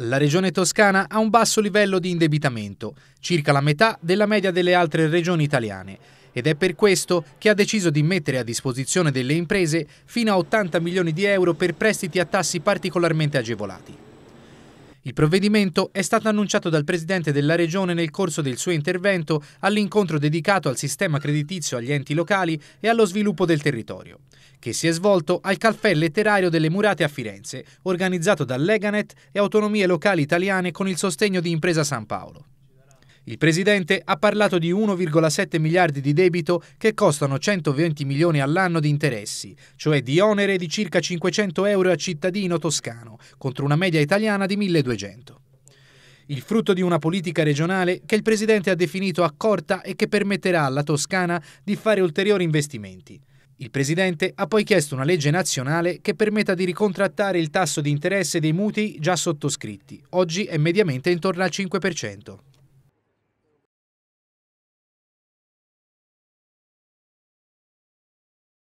La regione toscana ha un basso livello di indebitamento, circa la metà della media delle altre regioni italiane, ed è per questo che ha deciso di mettere a disposizione delle imprese fino a 80 milioni di euro per prestiti a tassi particolarmente agevolati. Il provvedimento è stato annunciato dal Presidente della Regione nel corso del suo intervento all'incontro dedicato al sistema creditizio agli enti locali e allo sviluppo del territorio, che si è svolto al caffè letterario delle Murate a Firenze, organizzato da Leganet e Autonomie Locali Italiane con il sostegno di Impresa San Paolo. Il presidente ha parlato di 1,7 miliardi di debito che costano 120 milioni all'anno di interessi, cioè di onere di circa 500 euro a cittadino toscano, contro una media italiana di 1200 il frutto di una politica regionale che il Presidente ha definito accorta e che permetterà alla Toscana di fare ulteriori investimenti. Il Presidente ha poi chiesto una legge nazionale che permetta di ricontrattare il tasso di interesse dei mutui già sottoscritti, oggi è mediamente intorno al 5%.